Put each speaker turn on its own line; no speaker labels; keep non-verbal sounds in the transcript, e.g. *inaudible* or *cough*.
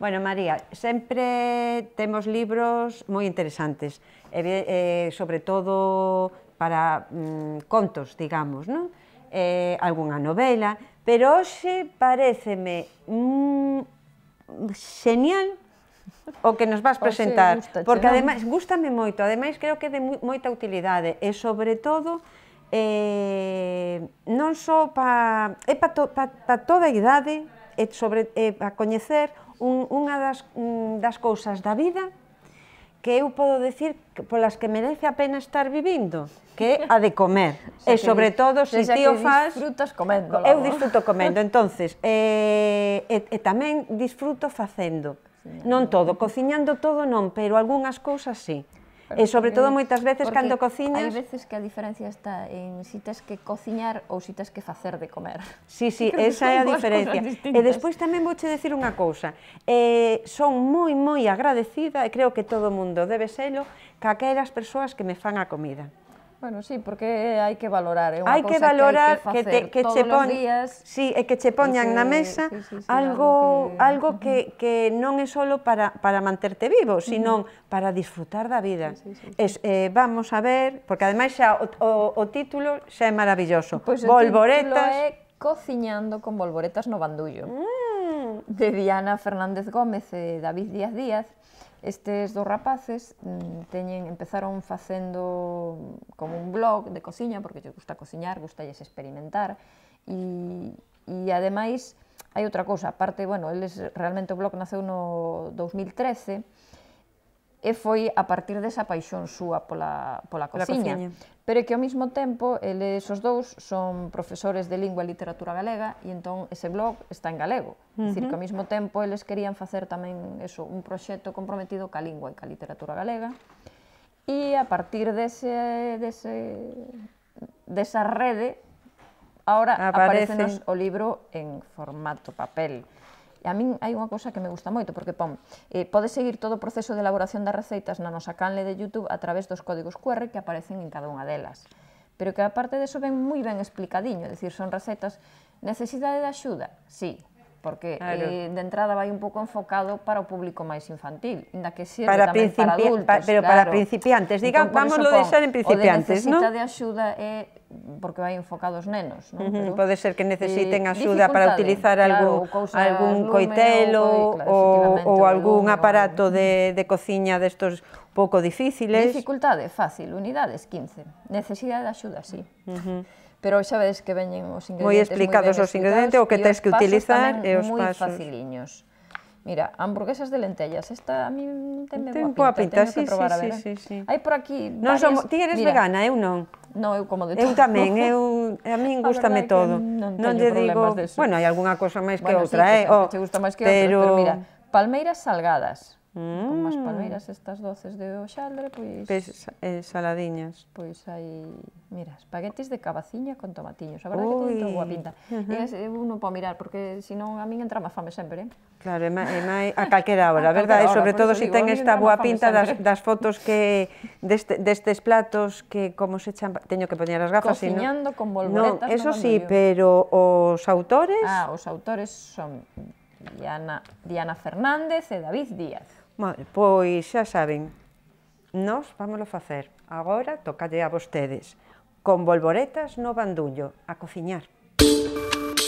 Bueno, María, sempre temos libros moi interesantes, eh, sobre todo para mm, contos, digamos, non? eh, algunha novela, pero hoxe pareceme mm, xenial o que nos vas presentar, porque ademais gustame moito, ademais creo que de moita utilidade e sobre todo eh, non só pa, é pa, to, pa, pa toda a idade, e sobre e a coñecer un, unha das, un, mm, das cousas da vida que eu podo decir que, polas que merece a pena estar vivindo, que é a de comer. *laughs* e sobre todo se si ti o faz, disfrutas comendo. Eu disfruto comendo, entonces, *laughs* eh, e, e tamén disfruto facendo. Non todo, cociñando todo non, pero algunhas cousas sí. E eh, sobre todo moitas veces cando cociñas... Hai
veces que a diferencia está en si tens que cociñar ou si tens que facer de comer.
Sí, sí, *laughs* esa é a diferencia. E despois tamén vouche decir unha cousa. Eh, son moi, moi agradecida, e creo que todo o mundo debe selo, caquelas persoas que me fan a comida.
Bueno, sí, porque hai que valorar, é unha hai que valorar que, hai que, facer que, te, que che pon, días,
sí, e que che poñan que, na mesa
sí, sí, sí, algo
algo que, algo que, que non é solo para, para manterte vivo, sino uh -huh. para disfrutar da vida. Sí, sí, sí, sí. Es, eh, vamos a ver, porque ademais xa o, o, o título xa é maravilloso. Pues pois Volvoretas. é
Cociñando con volvoretas no bandullo. Mm de Diana Fernández Gómez e David Díaz Díaz, estes dos rapaces mm, teñen, empezaron facendo como un blog de cociña, porque lle gusta cociñar, gustalles experimentar, e, e ademais hai outra cousa, aparte, bueno, eles, realmente o blog naceu no 2013, e foi a partir desa paixón súa pola, pola cociña. cociña. Pero que ao mesmo tempo, eles os dous son profesores de lingua e literatura galega e entón ese blog está en galego. Uh -huh. Dicir que ao mesmo tempo eles querían facer tamén eso, un proxecto comprometido ca lingua e ca literatura galega. E a partir dese, dese, desa rede, ahora Aparece. o libro en formato papel. E a min hai unha cousa que me gusta moito, porque pon, eh, pode seguir todo o proceso de elaboración das receitas na nosa canle de YouTube a través dos códigos QR que aparecen en cada unha delas. Pero que aparte deso ven moi ben explicadiño, é dicir, son recetas necesidade de axuda, sí, porque claro. eh, de entrada vai un pouco enfocado para o público máis infantil, inda que sirve para tamén para adultos. Pa, pero claro. para principiantes, entón, diga, vamos lo deixar en principiantes, non? O de necesita ¿no? de axuda é porque vai enfocado aos nenos. Non? Pero, uh -huh. Pode ser que necesiten eh, axuda para utilizar claro, algún lume, coitelo
ou, claro, ou, algún lume, aparato de, de cociña destos pouco difíciles.
Dificultade, fácil, unidades, 15. Necesidade de axuda, sí. Uh -huh. Pero xa vedes que veñen os ingredientes moi explicados moi os ingredientes, o que tens que utilizar e os moi pasos. faciliños. Mira, hamburguesas de lentellas. Esta a mí ten boa pinta, pinta. teño sí, que probar sí, a ver. Sí, sí, sí. Hai por aquí varias... Non son... Ti eres Mira, vegana, eu non. No, eu como de todo. Eu tamén, eu, *laughs* a min gustame todo. Non, non lle digo,
bueno, hai algunha cousa máis que bueno, outra, sí, eh? Oh, gusta máis que pero... outra, pero mira,
palmeiras salgadas. Mm. Como as palmeiras estas doces de oxaldre, pois... Pes, eh, saladiñas. Pois hai, mira, espaguetis de cabaciña con tomatiños. A verdade que ten toda boa pinta. Uh eh, -huh. E uno pode mirar, porque senón a min entra má fame sempre. Eh?
Claro, e máis a calquera *laughs* hora, a verdade? Hora, e sobre todo se si ten esta boa pinta das, das fotos que deste, destes platos que como se chan, teño que poñer as gafas, Cociñando sino, con volvoretas... Non, eso no sí, pero os autores... Ah, os
autores son Diana, Diana Fernández e David Díaz.
Vale, pois xa saben, nós vámoslo facer. Agora tocalle a vostedes. Con bolboretas no bandullo, a cociñar. Música